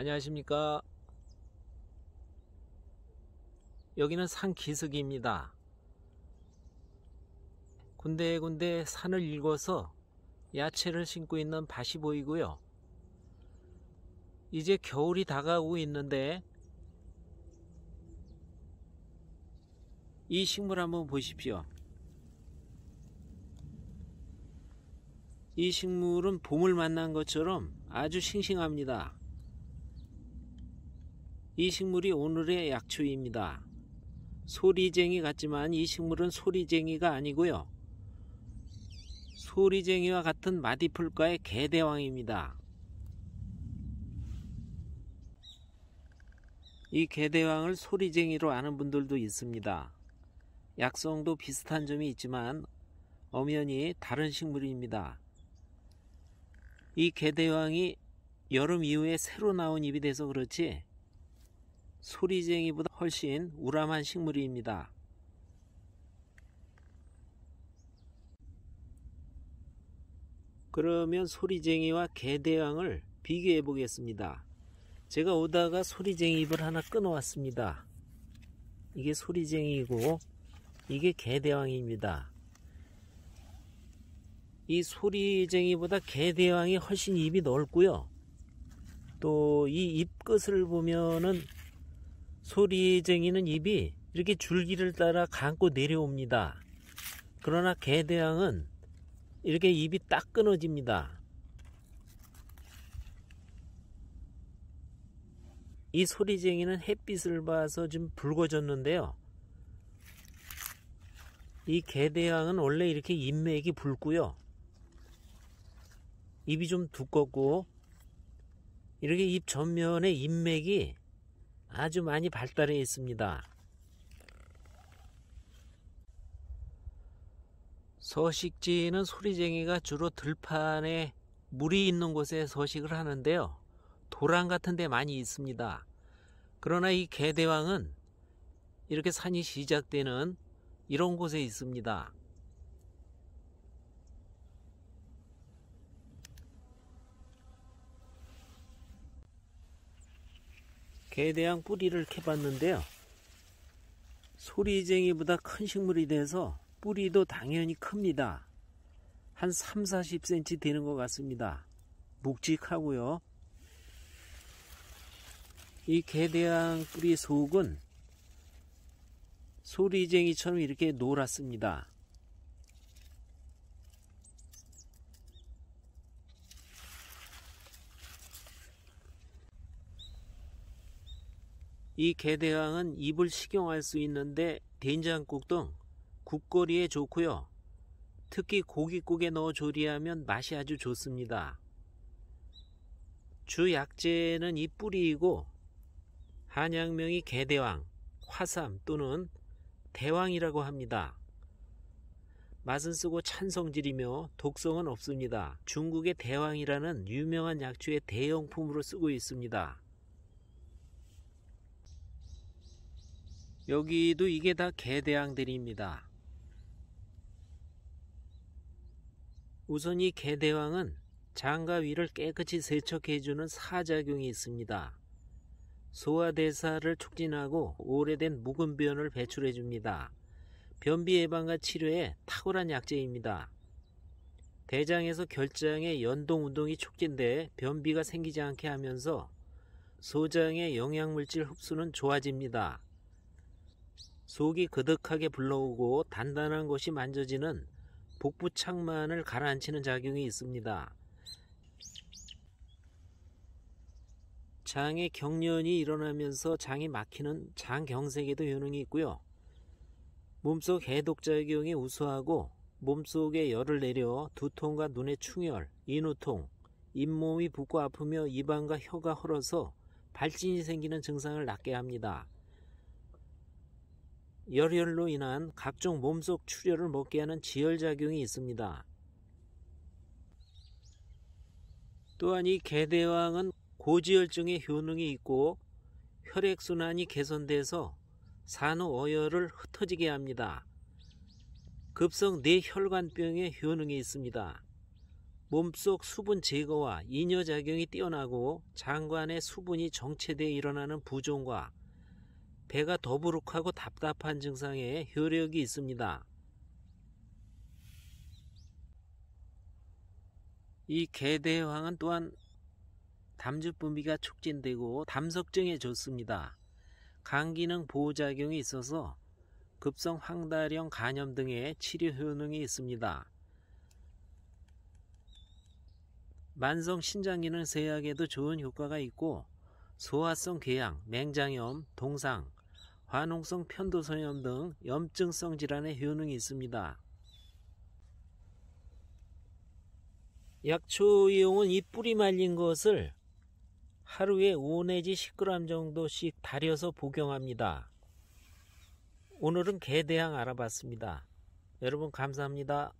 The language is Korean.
안녕하십니까 여기는 산기슭입니다 군데군데 산을 읽어서 야채를 심고 있는 밭이 보이고요 이제 겨울이 다가오고 있는데 이 식물 한번 보십시오 이 식물은 봄을 만난 것처럼 아주 싱싱합니다 이 식물이 오늘의 약초입니다. 소리쟁이 같지만 이 식물은 소리쟁이가 아니고요. 소리쟁이와 같은 마디풀과의 개대왕입니다. 이 개대왕을 소리쟁이로 아는 분들도 있습니다. 약성도 비슷한 점이 있지만 엄연히 다른 식물입니다. 이 개대왕이 여름 이후에 새로 나온 잎이 돼서 그렇지 소리쟁이보다 훨씬 우람한 식물입니다. 그러면 소리쟁이와 개대왕을 비교해 보겠습니다. 제가 오다가 소리쟁이 잎을 하나 끊어왔습니다. 이게 소리쟁이고 이게 개대왕입니다. 이 소리쟁이보다 개대왕이 훨씬 입이 넓고요. 또 이잎 끝을 보면은 소리쟁이는 입이 이렇게 줄기를 따라 감고 내려옵니다. 그러나 개대양은 이렇게 입이 딱 끊어집니다. 이 소리쟁이는 햇빛을 봐서 좀 붉어졌는데요. 이 개대양은 원래 이렇게 인맥이 붉고요. 입이 좀 두껍고 이렇게 입 전면에 인맥이 아주 많이 발달해 있습니다. 서식지는 소리쟁이가 주로 들판에 물이 있는 곳에 서식을 하는데요. 도랑 같은 데 많이 있습니다. 그러나 이 개대왕은 이렇게 산이 시작되는 이런 곳에 있습니다. 개대양 뿌리를 캐봤는데요. 소리쟁이보다 큰 식물이 돼서 뿌리도 당연히 큽니다. 한 3, 40cm 되는 것 같습니다. 묵직하고요. 이 개대양 뿌리 속은 소리쟁이처럼 이렇게 노랗습니다. 이개대왕은 입을 식용할 수 있는데 된장국 등 국거리에 좋고요. 특히 고깃국에 넣어 조리하면 맛이 아주 좋습니다. 주 약재는 이 뿌리이고 한양명이 개대왕, 화삼 또는 대왕이라고 합니다. 맛은 쓰고 찬 성질이며 독성은 없습니다. 중국의 대왕이라는 유명한 약초의 대용품으로 쓰고 있습니다. 여기도 이게 다 개대왕들입니다. 우선 이 개대왕은 장과 위를 깨끗이 세척해주는 사작용이 있습니다. 소화대사를 촉진하고 오래된 묵은 변을 배출해줍니다. 변비 예방과 치료에 탁월한 약재입니다. 대장에서 결장의 연동 운동이 촉진돼 변비가 생기지 않게 하면서 소장의 영양물질 흡수는 좋아집니다. 속이 거득하게 불러오고 단단한 것이 만져지는 복부 창만을 가라앉히는 작용이 있습니다. 장의 경련이 일어나면서 장이 막히는 장경색에도 효능이 있고요. 몸속 해독작용이 우수하고 몸속에 열을 내려 두통과 눈의 충혈, 인후통, 잇몸이 붓고 아프며 입안과 혀가 헐어서 발진이 생기는 증상을 낫게 합니다. 열혈로 인한 각종 몸속 출혈을 먹게 하는 지혈작용이 있습니다. 또한 이 개대왕은 고지혈증의 효능이 있고 혈액순환이 개선돼서 산후어혈을 흩어지게 합니다. 급성 뇌혈관병의 효능이 있습니다. 몸속 수분 제거와 이뇨작용이 뛰어나고 장관의 수분이 정체돼 일어나는 부종과 배가 더부룩하고 답답한 증상에 효력이 있습니다. 이 개대황은 또한 담즙 분비가 촉진되고 담석증에 좋습니다. 간기능 보호작용이 있어서 급성 황달형 간염 등의 치료 효능이 있습니다. 만성 신장기능 세약에도 좋은 효과가 있고 소화성 궤양, 맹장염, 동상, 화농성 편도성염 등 염증성 질환에 효능이 있습니다. 약초 이용은 이 뿌리 말린 것을 하루에 5 내지 10g 정도씩 다려서 복용합니다. 오늘은 개대항 알아봤습니다. 여러분 감사합니다.